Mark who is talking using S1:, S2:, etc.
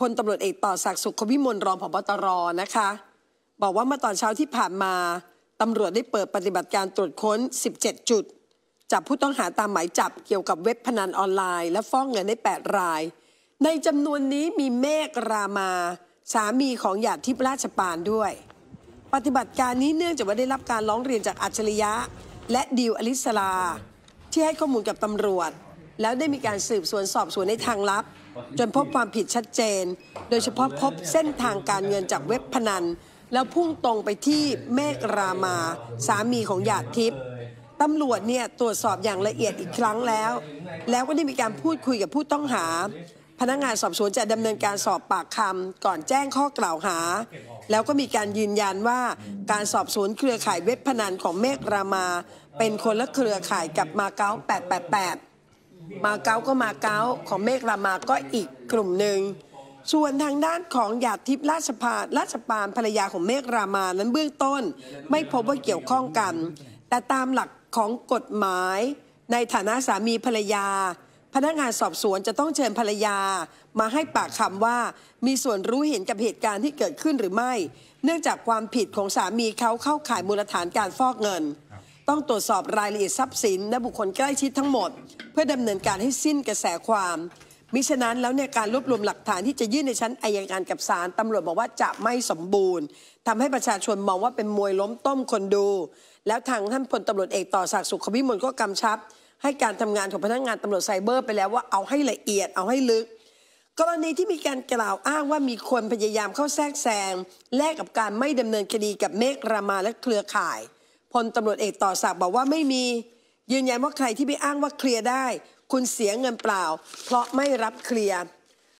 S1: พลตำรวจเอกต่อศักดิ์สุขวิมลรองผบตรนะคะ บอกว่าเมื่อตอนเช้าที่ผ่านมาตำรวจได้เปิดปฏิบัติการตรวจค้น 17 จุดจับผู้ต้องหาตามหมายจับเกี่ยวกับเว็บพนันออนไลน์ และฟ้องเงินได้ 8 ราย ในจำนวนนี้มีเมฆรามาสามีของหยาดทิพย์ราชปานด้วย ปฏิบัติการนี้เนื่องจากว่าได้รับการร้องเรียนจากอัจฉริยะ และดิวอลิสลาที่ให้ข้อมูลกับตำรวจแล้วได้มีการสืบสวนสอบสวนในทางลับ จนพบความผิดชัดเจน โดยเฉพาะพบเส้นทางการเงินจากเว็บพนัน แล้วพุ่งตรงไปที่เมฆรามา สามีของหยาดทิพย์ตำรวจเนี่ยตรวจสอบอย่างละเอียดอีกครั้งแล้ว แล้วก็ได้มีการพูดคุยกับผู้ต้องหา พนักงานสอบสวนจะดำเนินการสอบปากคำก่อนแจ้งข้อกล่าวหา แล้วก็มีการยืนยันว่าการสอบสวนเครือข่ายเว็บพนันของเมฆรามา เป็นคนละเครือข่ายกับมาเก๊า888มาเก๊าก็มาเก๊าของเมฆรามาก็อีกกลุ่มหนึ่งส่วนทางด้านของหยาดทิพย์ราชพาราชปานภรรยาของเมฆรามานั้นเบื้องต้นไม่พบว่าเกี่ยวข้องกัน แต่ตามหลักของกฎหมาย ในฐานะสามีภรรยา พนักงานสอบสวนจะต้องเชิญภรรยา มาให้ปากคำว่ามีส่วนรู้เห็นกับเหตุการณ์ที่เกิดขึ้นหรือไม่ เนื่องจากความผิดของสามีเขาเข้าข่ายมูลฐานการฟอกเงินต้องตรวจสอบรายละเอียดทรัพย์สินและบุคคลใกล้ชิดทั้งหมดเพื่อดำเนินการให้สิ้นกระแสความมิฉะนั้นแล้วเนี่ยการรวบรวมหลักฐานที่จะยื่นในชั้นอายการกับศาลตำรวจบอกว่าจะไม่สมบูรณ์ ทำให้ประชาชนมองว่าเป็นมวยล้มต้มคนดู แล้วทางท่านพลตำรวจเอกต่อศักดิ์สุขวิมลก็กำชับ ให้การทำงานของพนักงานตำรวจไซเบอร์ไปแล้วว่าเอาให้ละเอียดเอาให้ลึกกรณีที่มีการกล่าวอ้างว่ามีคนพยายามเข้าแทรกแซงแลกกับการไม่ดำเนินคดีกับเมฆรามาและเครือข่ายพลตำรวจเอกต่อศักดิ์บอกว่าไม่มี ยืนยันว่าใครที่ไปอ้างว่าเคลียร์ได้ คุณเสียเงินเปล่า เพราะไม่รับเคลียร์